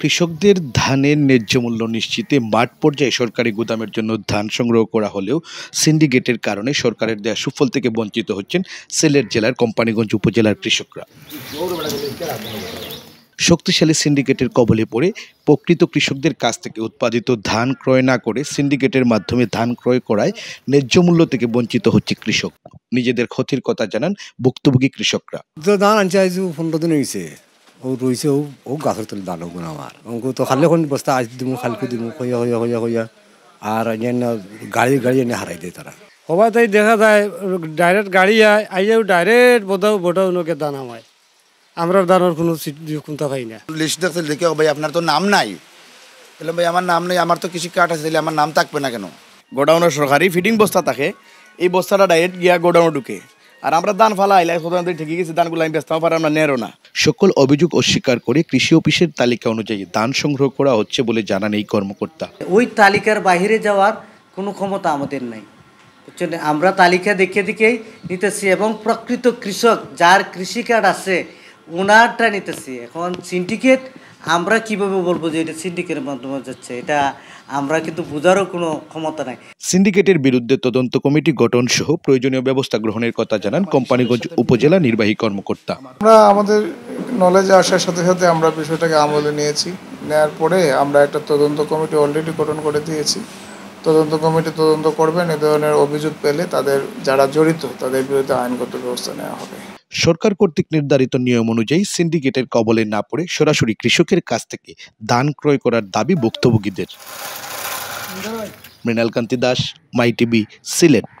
কৃষকদের ধানের ন্যায্য মূল্য নিশ্চিতে মাঠ পর্যায়ে সরকারি গুদামের জন্য ধান সংগ্রহ করা হলেও সিন্ডিকেটের কারণে সরকারের দেয়া সুফল থেকে বঞ্চিত হচ্ছেন সিলেট জেলার কোম্পানিগঞ্জ উপজেলার কৃষকরা শক্তিশালী সিন্ডিকেটের কবলে পড়ে প্রকৃত কৃষকদের কাছ থেকে উৎপাদিত ধান ক্রয় না করে সিন্ডিকেটের মাধ্যমে ধান ক্রয় করায় ন্যায্য মূল্য থেকে বঞ্চিত হচ্ছে কৃষক নিজেদের ক্ষতির কথা জানান ভুক্তভোগী কৃষকরা ধান আনছে পনেরো দিন হয়েছে ও রয়েছে ও ও গাছের তলে দালো গুণ আমার ওকে তো খালে এখন বস্তা আজ দিব খালকে দিমু হইয়া হইয়া হইয়া হইয়া আর অন্যান্য গাড়ি গাড়ি এনে হারাই দেয় তারা সবাই তাই দেখা যায় ডাইরেক্ট গাড়ি আয় আইয়াও ডাইরেক্ট বোধাও বোধাও নোকে দানা হয় আমরা দানার কোনো চিন্তা পাই না লিস্ট দেখতে লিখে ভাই আপনার তো নাম নাই বললাম ভাই আমার নাম নেই আমার তো কৃষি কার্ড আছে আমার নাম থাকবে না কেন গোডাউনের সরকারি ফিটিং বস্তা থাকে এই বস্তাটা ডাইরেক্ট গিয়া গোডাউনে ঢুকে আর আমরা দান ফালাই প্রধানত ঠিকই গেছি দানগুলো আমি ব্যস্ত পারে আমরা নেরো না সকল অভিযোগ অস্বীকার করে কৃষি অফিসের তালিকা অনুযায়ী দান সংগ্রহ করা হচ্ছে বলে জানান এই কর্মকর্তা ওই তালিকার বাহিরে যাওয়ার কোনো ক্ষমতা আমাদের নাই বুঝছেন আমরা তালিকা দেখে দেখেই নিতেছি এবং প্রকৃত কৃষক যার কৃষি কার্ড আছে ওনারটা নিতেছি এখন সিন্ডিকেট আমরা কিভাবে বলবো যে এটা সিন্ডিকেটের মাধ্যমে যাচ্ছে এটা আমরা কিন্তু বোঝারও কোনো ক্ষমতা নাই সিন্ডিকেটের বিরুদ্ধে তদন্ত কমিটি গঠন সহ প্রয়োজনীয় ব্যবস্থা গ্রহণের কথা জানান কোম্পানিগঞ্জ উপজেলা নির্বাহী কর্মকর্তা আমরা আমাদের নলেজে আসার সাথে সাথে আমরা বিষয়টাকে আমলে নিয়েছি নেয়ার পরে আমরা একটা তদন্ত কমিটি অলরেডি গঠন করে দিয়েছি তদন্ত কমিটি তদন্ত করবেন এ ধরনের অভিযোগ পেলে তাদের যারা জড়িত তাদের বিরুদ্ধে আইনগত ব্যবস্থা নেওয়া হবে সরকার কর্তৃক নির্ধারিত নিয়ম অনুযায়ী সিন্ডিকেটের কবলে না পড়ে সরাসরি কৃষকের কাছ থেকে ধান ক্রয় করার দাবি ভুক্তভোগীদের মৃণালকান্তি দাস মাই টিভি সিলেট